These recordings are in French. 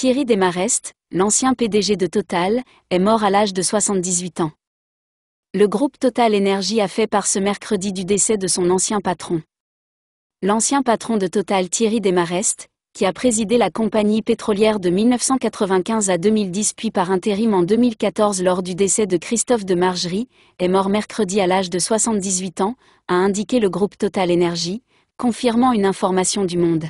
Thierry Desmarest, l'ancien PDG de Total, est mort à l'âge de 78 ans. Le groupe Total Energy a fait part ce mercredi du décès de son ancien patron. L'ancien patron de Total Thierry Desmarest, qui a présidé la compagnie pétrolière de 1995 à 2010 puis par intérim en 2014 lors du décès de Christophe de Margerie, est mort mercredi à l'âge de 78 ans, a indiqué le groupe Total Energy, confirmant une information du Monde.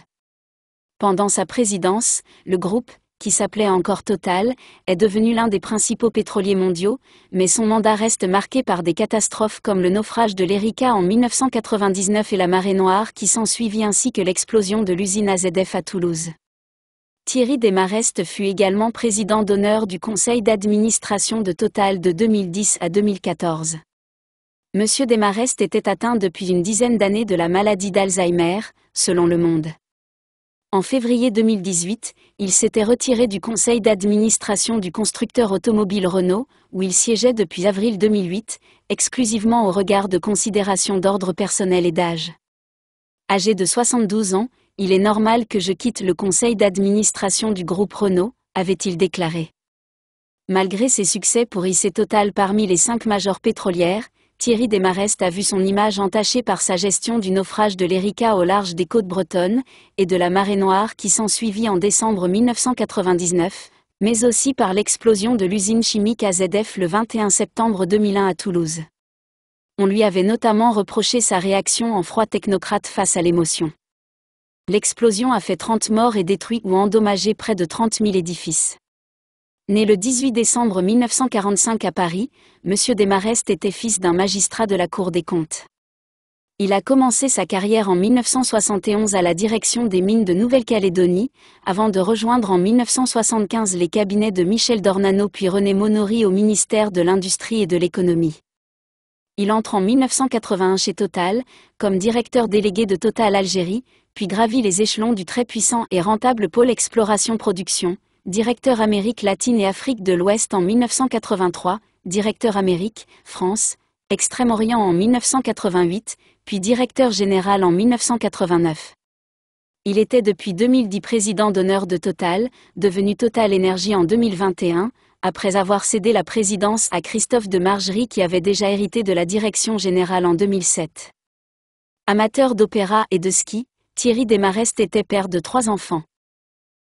Pendant sa présidence, le groupe, qui s'appelait encore Total, est devenu l'un des principaux pétroliers mondiaux, mais son mandat reste marqué par des catastrophes comme le naufrage de l'Erika en 1999 et la marée noire qui s'ensuivit ainsi que l'explosion de l'usine AZF à Toulouse. Thierry Desmarest fut également président d'honneur du conseil d'administration de Total de 2010 à 2014. Monsieur Desmarest était atteint depuis une dizaine d'années de la maladie d'Alzheimer, selon Le Monde. En février 2018, il s'était retiré du conseil d'administration du constructeur automobile Renault, où il siégeait depuis avril 2008, exclusivement au regard de considérations d'ordre personnel et d'âge. Âgé de 72 ans, il est normal que je quitte le conseil d'administration du groupe Renault, avait-il déclaré. Malgré ses succès pour IC Total parmi les cinq majors pétrolières, Thierry Desmarest a vu son image entachée par sa gestion du naufrage de l'Erika au large des côtes bretonnes et de la marée noire qui s'ensuivit en décembre 1999, mais aussi par l'explosion de l'usine chimique AZF le 21 septembre 2001 à Toulouse. On lui avait notamment reproché sa réaction en froid technocrate face à l'émotion. L'explosion a fait 30 morts et détruit ou endommagé près de 30 000 édifices. Né le 18 décembre 1945 à Paris, M. Desmarest était fils d'un magistrat de la Cour des comptes. Il a commencé sa carrière en 1971 à la direction des mines de Nouvelle-Calédonie, avant de rejoindre en 1975 les cabinets de Michel Dornano puis René Monori au ministère de l'Industrie et de l'Économie. Il entre en 1981 chez Total, comme directeur délégué de Total Algérie, puis gravit les échelons du très puissant et rentable pôle exploration-production, directeur Amérique latine et Afrique de l'Ouest en 1983, directeur Amérique, France, Extrême-Orient en 1988, puis directeur général en 1989. Il était depuis 2010 président d'honneur de Total, devenu Total Energy en 2021, après avoir cédé la présidence à Christophe de Margerie qui avait déjà hérité de la direction générale en 2007. Amateur d'opéra et de ski, Thierry Desmarest était père de trois enfants.